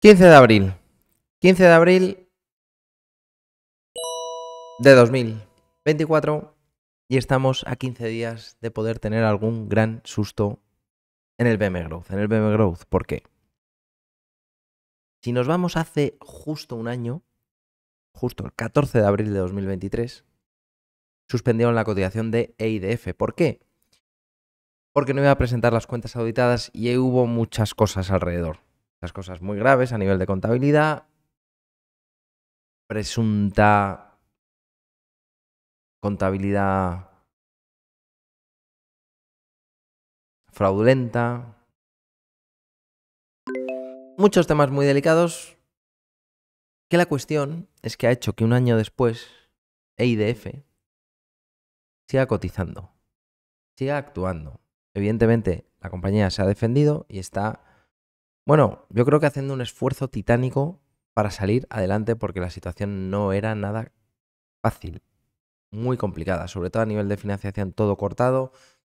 15 de abril. 15 de abril de 2024 y estamos a 15 días de poder tener algún gran susto en el BM Growth. En el Growth, ¿por qué? Si nos vamos hace justo un año, justo el 14 de abril de 2023, suspendieron la cotización de EIDF. ¿Por qué? Porque no iba a presentar las cuentas auditadas y hubo muchas cosas alrededor las cosas muy graves a nivel de contabilidad, presunta contabilidad fraudulenta, muchos temas muy delicados, que la cuestión es que ha hecho que un año después EIDF siga cotizando, siga actuando. Evidentemente, la compañía se ha defendido y está bueno, yo creo que haciendo un esfuerzo titánico para salir adelante porque la situación no era nada fácil, muy complicada, sobre todo a nivel de financiación todo cortado,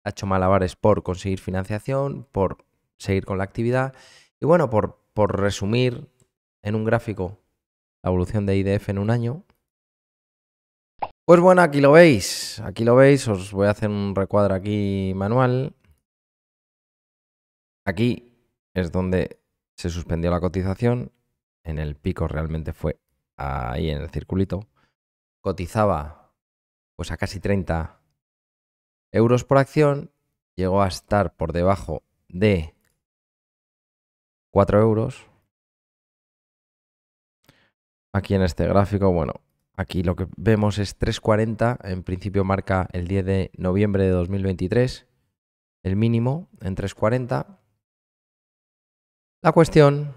ha hecho malabares por conseguir financiación, por seguir con la actividad y bueno, por, por resumir en un gráfico la evolución de IDF en un año. Pues bueno, aquí lo veis, aquí lo veis, os voy a hacer un recuadro aquí manual. Aquí es donde se suspendió la cotización. En el pico realmente fue ahí en el circulito. Cotizaba pues a casi 30 euros por acción. Llegó a estar por debajo de 4 euros. Aquí en este gráfico, bueno, aquí lo que vemos es 3.40. En principio marca el 10 de noviembre de 2023, el mínimo en 3.40. La cuestión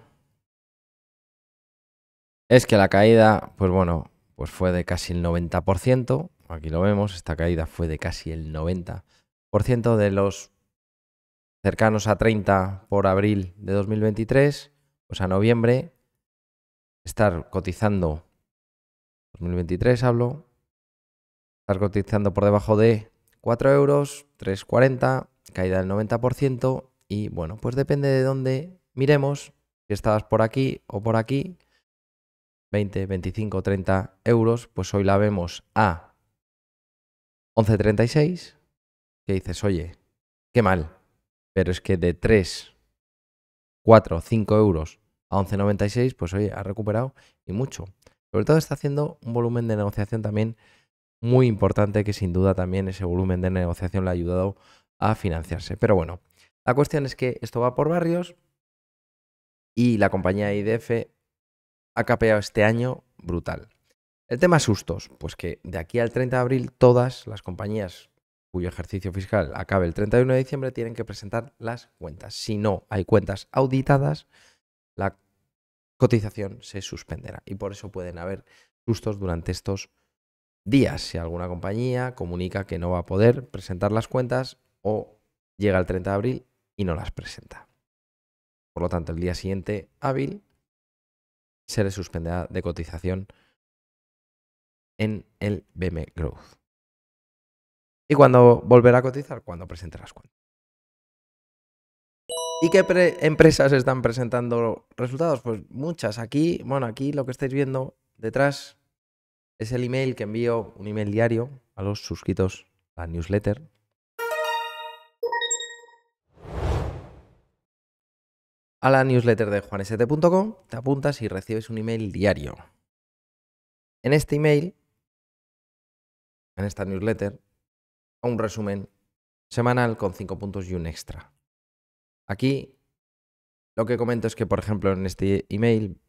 es que la caída, pues bueno, pues fue de casi el 90%, aquí lo vemos, esta caída fue de casi el 90% de los cercanos a 30 por abril de 2023, pues a noviembre estar cotizando 2023 hablo, estar cotizando por debajo de 4 euros, 3,40, caída del 90% y bueno, pues depende de dónde miremos si estabas por aquí o por aquí, 20, 25, 30 euros, pues hoy la vemos a 11.36, que dices, oye, qué mal, pero es que de 3, 4, 5 euros a 11.96, pues oye, ha recuperado y mucho. Sobre todo está haciendo un volumen de negociación también muy importante, que sin duda también ese volumen de negociación le ha ayudado a financiarse. Pero bueno, la cuestión es que esto va por barrios, y la compañía IDF ha capeado este año brutal. El tema sustos, pues que de aquí al 30 de abril todas las compañías cuyo ejercicio fiscal acabe el 31 de diciembre tienen que presentar las cuentas. Si no hay cuentas auditadas, la cotización se suspenderá y por eso pueden haber sustos durante estos días. Si alguna compañía comunica que no va a poder presentar las cuentas o llega el 30 de abril y no las presenta. Por lo tanto, el día siguiente hábil se le suspenderá de cotización en el BM Growth. ¿Y cuando volverá a cotizar? Cuando presente las cuentas. ¿Y qué empresas están presentando resultados? Pues muchas. Aquí, bueno, aquí lo que estáis viendo detrás es el email que envío, un email diario a los suscritos a la newsletter a la newsletter de juanesete.com, te apuntas y recibes un email diario. En este email, en esta newsletter, un resumen semanal con cinco puntos y un extra. Aquí lo que comento es que, por ejemplo, en este email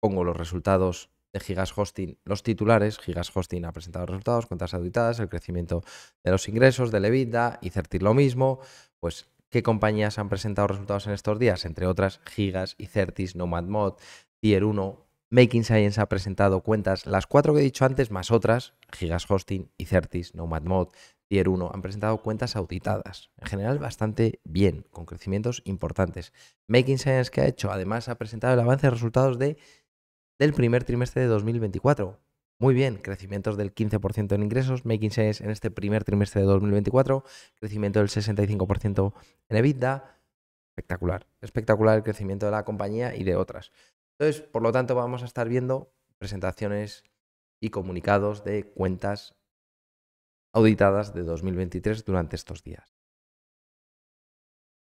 pongo los resultados de Gigas Hosting, los titulares, Gigas Hosting ha presentado resultados, cuentas auditadas, el crecimiento de los ingresos, de Levita y certir lo mismo, pues qué compañías han presentado resultados en estos días, entre otras Gigas, Icertis, NomadMod, Tier 1, Making Science ha presentado cuentas, las cuatro que he dicho antes, más otras, Gigas Hosting, Icertis, NomadMod, Tier 1, han presentado cuentas auditadas, en general bastante bien, con crecimientos importantes. Making Science que ha hecho, además ha presentado el avance de resultados de, del primer trimestre de 2024, muy bien, crecimientos del 15% en ingresos, making sales en este primer trimestre de 2024, crecimiento del 65% en EBITDA. Espectacular, espectacular el crecimiento de la compañía y de otras. Entonces, por lo tanto, vamos a estar viendo presentaciones y comunicados de cuentas auditadas de 2023 durante estos días.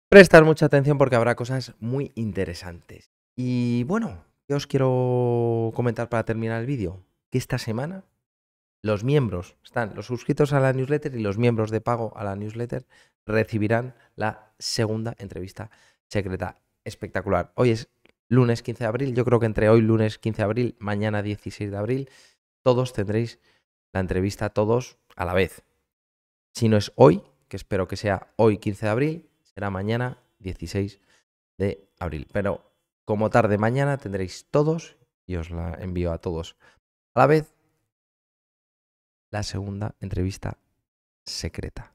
Prestar mucha atención porque habrá cosas muy interesantes. Y bueno, ¿qué os quiero comentar para terminar el vídeo? que esta semana los miembros, están los suscritos a la newsletter y los miembros de pago a la newsletter recibirán la segunda entrevista secreta. Espectacular. Hoy es lunes 15 de abril, yo creo que entre hoy lunes 15 de abril, mañana 16 de abril, todos tendréis la entrevista, todos a la vez. Si no es hoy, que espero que sea hoy 15 de abril, será mañana 16 de abril. Pero como tarde mañana tendréis todos, y os la envío a todos a la vez, la segunda entrevista secreta.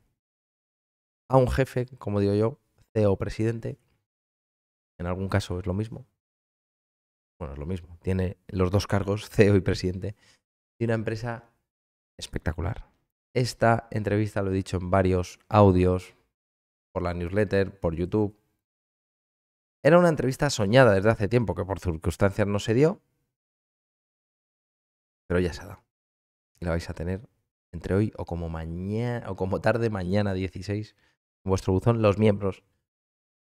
A un jefe, como digo yo, CEO presidente, en algún caso es lo mismo. Bueno, es lo mismo. Tiene los dos cargos, CEO y presidente, de una empresa espectacular. Esta entrevista lo he dicho en varios audios, por la newsletter, por YouTube. Era una entrevista soñada desde hace tiempo, que por circunstancias no se dio, pero ya se ha dado. Y la vais a tener entre hoy o como mañana o como tarde mañana 16 en vuestro buzón los miembros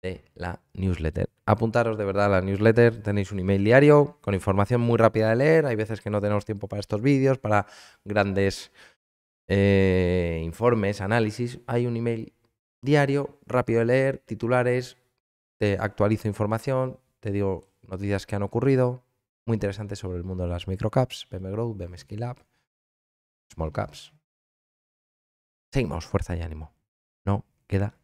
de la newsletter. Apuntaros de verdad a la newsletter, tenéis un email diario con información muy rápida de leer, hay veces que no tenemos tiempo para estos vídeos, para grandes eh, informes, análisis, hay un email diario, rápido de leer, titulares, te actualizo información, te digo noticias que han ocurrido, muy interesante sobre el mundo de las microcaps, BM Growth, BM Skill Up, Small Caps. Seguimos, fuerza y ánimo. No queda